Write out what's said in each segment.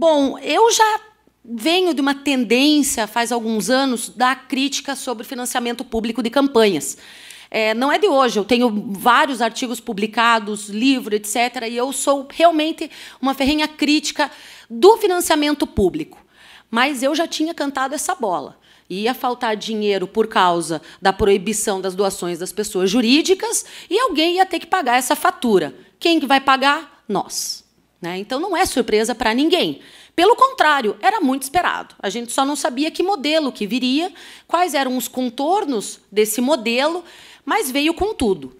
Bom, eu já venho de uma tendência, faz alguns anos, da crítica sobre financiamento público de campanhas. É, não é de hoje, eu tenho vários artigos publicados, livro, etc. E eu sou realmente uma ferrenha crítica do financiamento público. Mas eu já tinha cantado essa bola ia faltar dinheiro por causa da proibição das doações das pessoas jurídicas e alguém ia ter que pagar essa fatura. Quem que vai pagar? Nós. Né? Então não é surpresa para ninguém. Pelo contrário, era muito esperado. A gente só não sabia que modelo que viria, quais eram os contornos desse modelo, mas veio com tudo,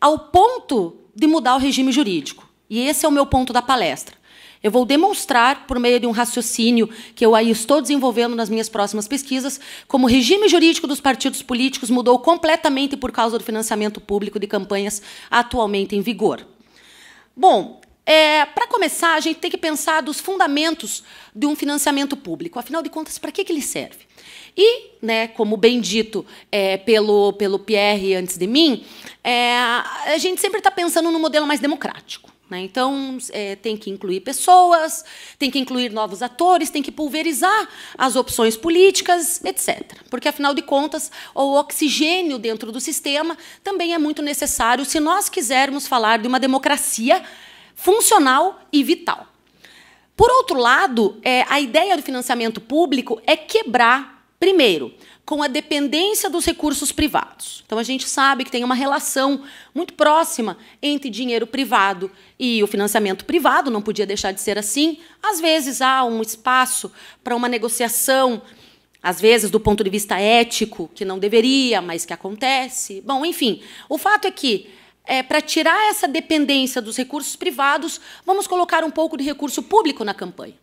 ao ponto de mudar o regime jurídico. E esse é o meu ponto da palestra. Eu vou demonstrar, por meio de um raciocínio que eu aí estou desenvolvendo nas minhas próximas pesquisas, como o regime jurídico dos partidos políticos mudou completamente por causa do financiamento público de campanhas atualmente em vigor. Bom, é, para começar, a gente tem que pensar dos fundamentos de um financiamento público. Afinal de contas, para que, que ele serve? E, né, como bem dito é, pelo, pelo Pierre antes de mim, é, a gente sempre está pensando num modelo mais democrático. Né? Então, é, tem que incluir pessoas, tem que incluir novos atores, tem que pulverizar as opções políticas, etc. Porque, afinal de contas, o oxigênio dentro do sistema também é muito necessário se nós quisermos falar de uma democracia funcional e vital. Por outro lado, é, a ideia do financiamento público é quebrar, primeiro, com a dependência dos recursos privados. Então, a gente sabe que tem uma relação muito próxima entre dinheiro privado e o financiamento privado, não podia deixar de ser assim. Às vezes, há um espaço para uma negociação, às vezes, do ponto de vista ético, que não deveria, mas que acontece. Bom, enfim, o fato é que é, para tirar essa dependência dos recursos privados, vamos colocar um pouco de recurso público na campanha.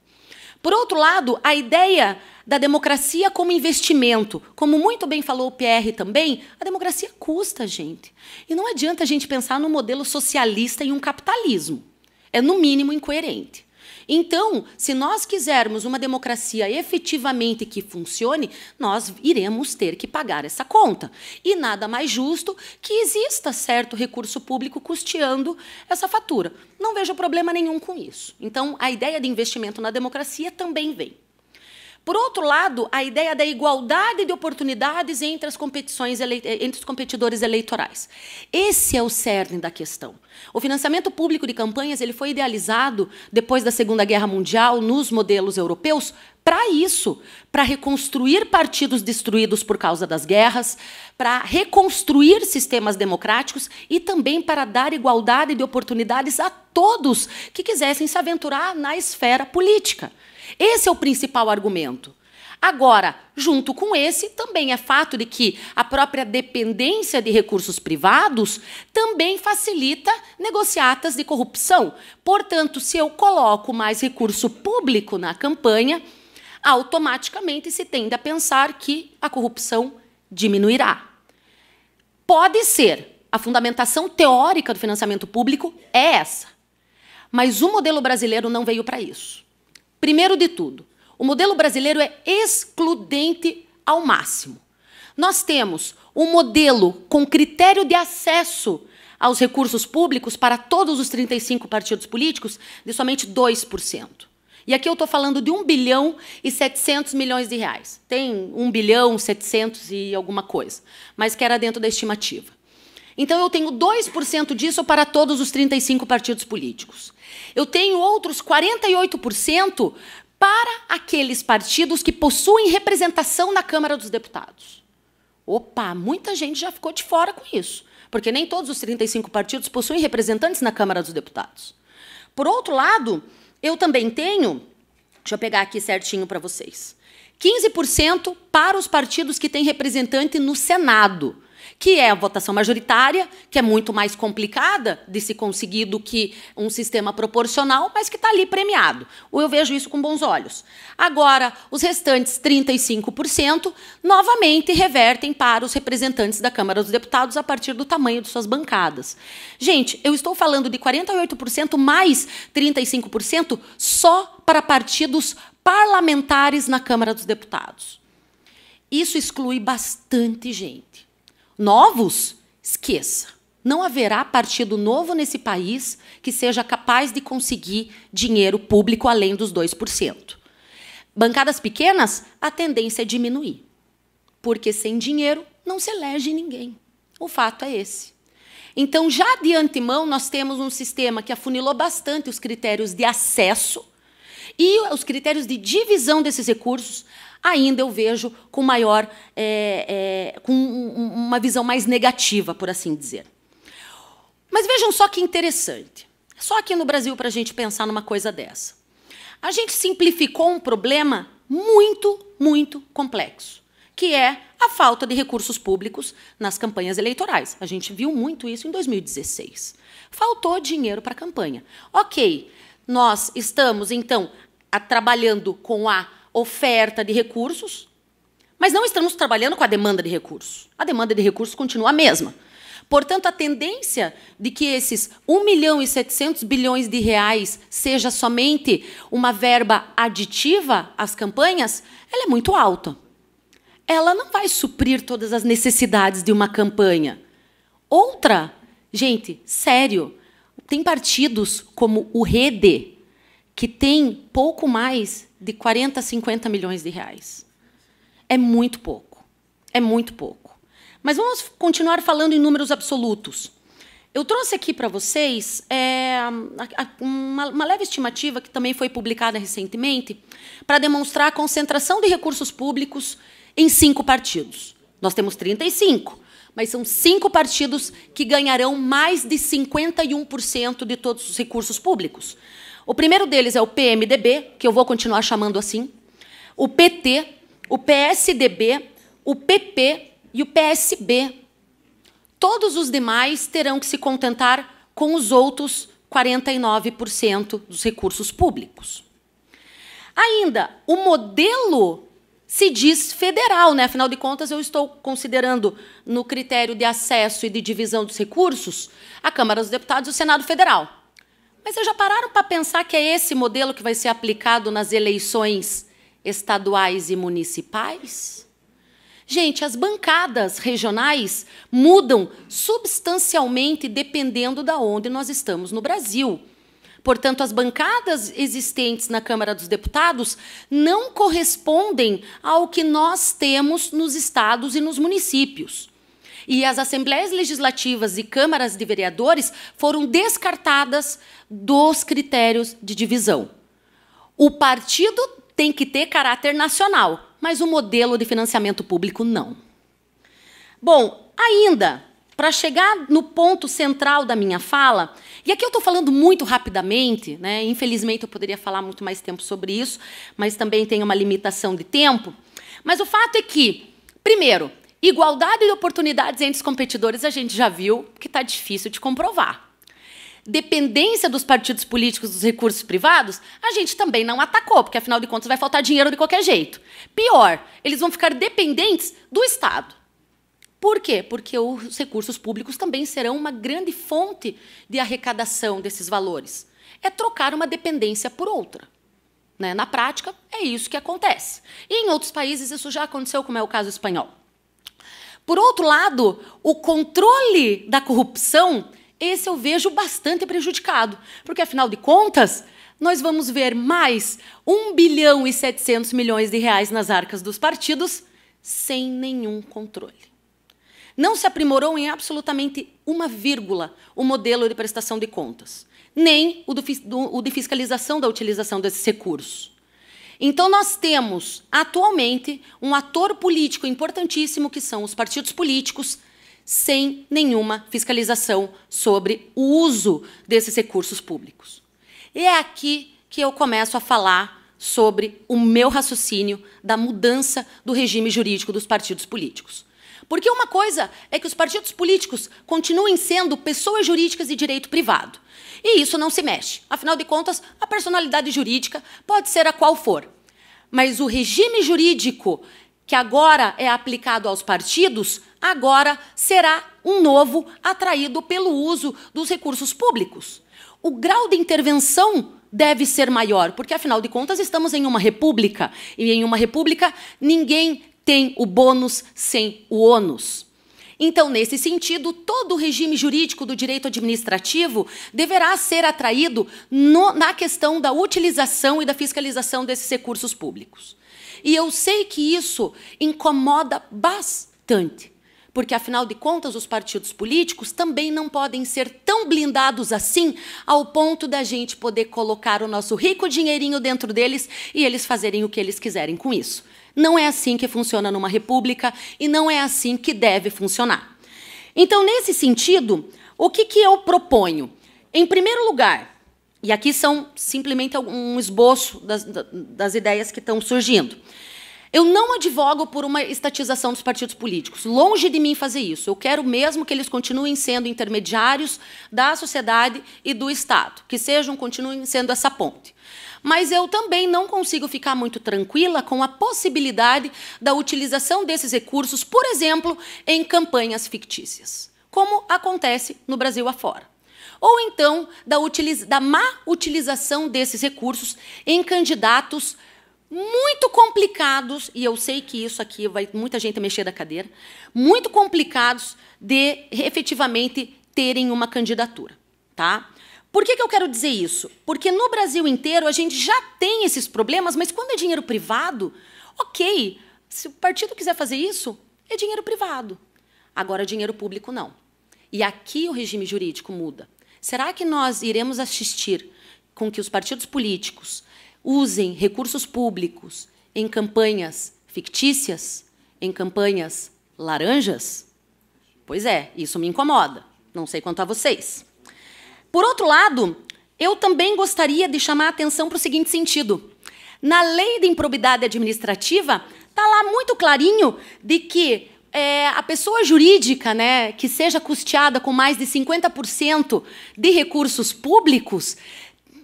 Por outro lado, a ideia da democracia como investimento, como muito bem falou o Pierre também, a democracia custa, gente. E não adianta a gente pensar num modelo socialista e um capitalismo. É, no mínimo, incoerente. Então, se nós quisermos uma democracia efetivamente que funcione, nós iremos ter que pagar essa conta. E nada mais justo que exista certo recurso público custeando essa fatura. Não vejo problema nenhum com isso. Então, a ideia de investimento na democracia também vem. Por outro lado, a ideia da igualdade de oportunidades entre, as competições entre os competidores eleitorais. Esse é o cerne da questão. O financiamento público de campanhas ele foi idealizado depois da Segunda Guerra Mundial nos modelos europeus para isso, para reconstruir partidos destruídos por causa das guerras, para reconstruir sistemas democráticos e também para dar igualdade de oportunidades a todos que quisessem se aventurar na esfera política. Esse é o principal argumento. Agora, junto com esse, também é fato de que a própria dependência de recursos privados também facilita negociatas de corrupção. Portanto, se eu coloco mais recurso público na campanha, automaticamente se tende a pensar que a corrupção diminuirá. Pode ser. A fundamentação teórica do financiamento público é essa. Mas o modelo brasileiro não veio para isso. Primeiro de tudo, o modelo brasileiro é excludente ao máximo. Nós temos um modelo com critério de acesso aos recursos públicos para todos os 35 partidos políticos de somente 2%. E aqui eu estou falando de 1 bilhão e 700 milhões de reais. Tem 1 bilhão, 700 e alguma coisa, mas que era dentro da estimativa. Então eu tenho 2% disso para todos os 35 partidos políticos. Eu tenho outros 48% para aqueles partidos que possuem representação na Câmara dos Deputados. Opa, muita gente já ficou de fora com isso, porque nem todos os 35 partidos possuem representantes na Câmara dos Deputados. Por outro lado, eu também tenho, deixa eu pegar aqui certinho para vocês, 15% para os partidos que têm representante no Senado que é a votação majoritária, que é muito mais complicada de se conseguir do que um sistema proporcional, mas que está ali premiado. eu vejo isso com bons olhos. Agora, os restantes 35% novamente revertem para os representantes da Câmara dos Deputados a partir do tamanho de suas bancadas. Gente, eu estou falando de 48% mais 35% só para partidos parlamentares na Câmara dos Deputados. Isso exclui bastante gente novos, esqueça. Não haverá partido novo nesse país que seja capaz de conseguir dinheiro público além dos 2%. Bancadas pequenas, a tendência é diminuir. Porque sem dinheiro não se elege ninguém. O fato é esse. Então, já de antemão, nós temos um sistema que afunilou bastante os critérios de acesso e os critérios de divisão desses recursos, ainda eu vejo com maior, é, é, com uma visão mais negativa, por assim dizer. Mas vejam só que interessante. Só aqui no Brasil para a gente pensar numa coisa dessa. A gente simplificou um problema muito, muito complexo, que é a falta de recursos públicos nas campanhas eleitorais. A gente viu muito isso em 2016. Faltou dinheiro para a campanha. Ok, nós estamos então trabalhando com a oferta de recursos, mas não estamos trabalhando com a demanda de recursos. A demanda de recursos continua a mesma. Portanto, a tendência de que esses 1 milhão e 700 bilhões de reais seja somente uma verba aditiva às campanhas, ela é muito alta. Ela não vai suprir todas as necessidades de uma campanha. Outra, gente, sério, tem partidos como o Rede, que tem pouco mais de 40, 50 milhões de reais. É muito pouco. É muito pouco. Mas vamos continuar falando em números absolutos. Eu trouxe aqui para vocês é, uma, uma, leve estimativa que também foi publicada recentemente para demonstrar a concentração de recursos públicos em cinco partidos. Nós temos 35, mas são cinco partidos que ganharão mais de 51% de todos os recursos públicos. O primeiro deles é o PMDB, que eu vou continuar chamando assim, o PT, o PSDB, o PP e o PSB. Todos os demais terão que se contentar com os outros 49% dos recursos públicos. Ainda, o modelo se diz federal, né? Afinal de contas, eu estou considerando no critério de acesso e de divisão dos recursos a Câmara dos Deputados e o Senado Federal. Mas vocês já pararam para pensar que é esse modelo que vai ser aplicado nas eleições estaduais e municipais? Gente, as bancadas regionais mudam substancialmente dependendo da de onde nós estamos no Brasil. Portanto, as bancadas existentes na Câmara dos Deputados não correspondem ao que nós temos nos estados e nos municípios e as assembleias legislativas e câmaras de vereadores foram descartadas dos critérios de divisão. O partido tem que ter caráter nacional, mas o modelo de financiamento público não. Bom, ainda para chegar no ponto central da minha fala, e aqui eu estou falando muito rapidamente, né? infelizmente eu poderia falar muito mais tempo sobre isso, mas também tem uma limitação de tempo. Mas o fato é que, primeiro, Igualdade de oportunidades entre os competidores a gente já viu que está difícil de comprovar. Dependência dos partidos políticos dos recursos privados, a gente também não atacou, porque afinal de contas vai faltar dinheiro de qualquer jeito. Pior, eles vão ficar dependentes do Estado. Por quê? Porque os recursos públicos também serão uma grande fonte de arrecadação desses valores. É trocar uma dependência por outra. Né? Na prática, é isso que acontece. E em outros países isso já aconteceu, como é o caso espanhol. Por outro lado, o controle da corrupção, esse eu vejo bastante prejudicado, porque afinal de contas, nós vamos ver mais 1 bilhão e 700 milhões de reais nas arcas dos partidos sem nenhum controle. Não se aprimorou em absolutamente uma vírgula o modelo de prestação de contas, nem o de fiscalização da utilização desses recursos. Então, nós temos, atualmente, um ator político importantíssimo, que são os partidos políticos, sem nenhuma fiscalização sobre o uso desses recursos públicos. E é aqui que eu começo a falar sobre o meu raciocínio da mudança do regime jurídico dos partidos políticos. Porque uma coisa é que os partidos políticos continuem sendo pessoas jurídicas de direito privado. E isso não se mexe. Afinal de contas, a personalidade jurídica pode ser a qual for. Mas o regime jurídico que agora é aplicado aos partidos, agora será um novo atraído pelo uso dos recursos públicos. O grau de intervenção deve ser maior, porque afinal de contas estamos em uma república e em uma república ninguém tem o bônus sem o ônus. Então, nesse sentido, todo o regime jurídico do direito administrativo deverá ser atraído no, na questão da utilização e da fiscalização desses recursos públicos. E eu sei que isso incomoda bastante. Porque, afinal de contas, os partidos políticos também não podem ser tão blindados assim ao ponto da gente poder colocar o nosso rico dinheirinho dentro deles e eles fazerem o que eles quiserem com isso. Não é assim que funciona numa república e não é assim que deve funcionar. Então, nesse sentido, o que, que eu proponho? Em primeiro lugar, e aqui são simplesmente um esboço das, das ideias que estão surgindo. Eu não advogo por uma estatização dos partidos políticos. Longe de mim fazer isso. Eu quero mesmo que eles continuem sendo intermediários da sociedade e do Estado, que sejam continuem sendo essa ponte. Mas eu também não consigo ficar muito tranquila com a possibilidade da utilização desses recursos, por exemplo, em campanhas fictícias, como acontece no Brasil afora ou então da, da, má utilização desses recursos em candidatos muito complicados, e eu sei que isso aqui vai muita gente mexer da cadeira, muito complicados de efetivamente terem uma candidatura, tá? Por que, que eu quero dizer isso? Porque no Brasil inteiro a gente já tem esses problemas, mas quando é dinheiro privado, ok, se o partido quiser fazer isso, é dinheiro privado. Agora, dinheiro público não. E aqui o regime jurídico muda. Será que nós iremos assistir com que os partidos políticos usem recursos públicos em campanhas fictícias, em campanhas laranjas? Pois é, isso me incomoda. Não sei quanto a vocês. Por outro lado, eu também gostaria de chamar a atenção para o seguinte sentido. Na lei de improbidade administrativa, está lá muito clarinho de que é, a pessoa jurídica né, que seja custeada com mais de 50% de recursos públicos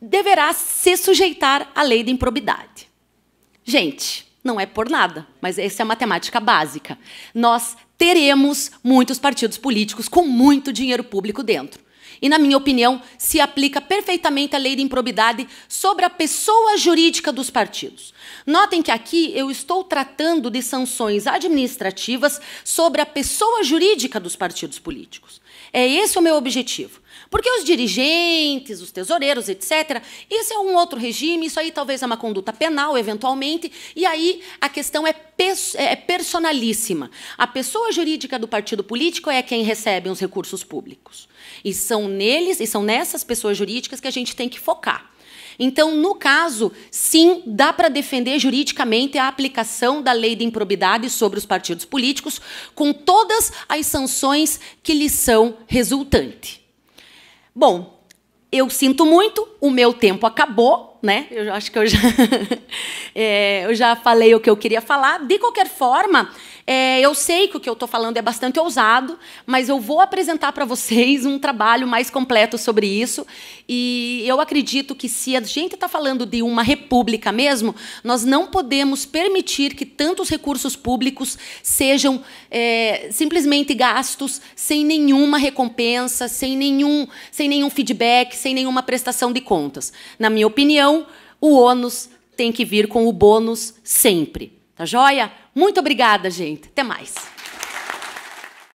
deverá se sujeitar à lei da improbidade. Gente, não é por nada, mas essa é a matemática básica. Nós teremos muitos partidos políticos com muito dinheiro público dentro. E, na minha opinião, se aplica perfeitamente a lei de improbidade sobre a pessoa jurídica dos partidos. Notem que aqui eu estou tratando de sanções administrativas sobre a pessoa jurídica dos partidos políticos. É esse o meu objetivo. Porque os dirigentes, os tesoureiros, etc., isso é um outro regime, isso aí talvez é uma conduta penal, eventualmente, e aí a questão é, é personalíssima. A pessoa jurídica do partido político é quem recebe os recursos públicos. E são neles, e são nessas pessoas jurídicas que a gente tem que focar. Então, no caso, sim, dá para defender juridicamente a aplicação da lei de improbidade sobre os partidos políticos, com todas as sanções que lhe são resultantes. Bom, eu sinto muito, o meu tempo acabou, né? Eu acho que eu já, é, eu já falei o que eu queria falar. De qualquer forma, é, eu sei que o que eu estou falando é bastante ousado, mas eu vou apresentar para vocês um trabalho mais completo sobre isso. E eu acredito que se a gente está falando de uma república mesmo, nós não podemos permitir que tantos recursos públicos sejam é, simplesmente gastos sem nenhuma recompensa, sem nenhum, sem nenhum feedback, sem nenhuma prestação de contas. Na minha opinião, o ônus tem que vir com o bônus sempre. Tá joia? Muito obrigada, gente. Até mais.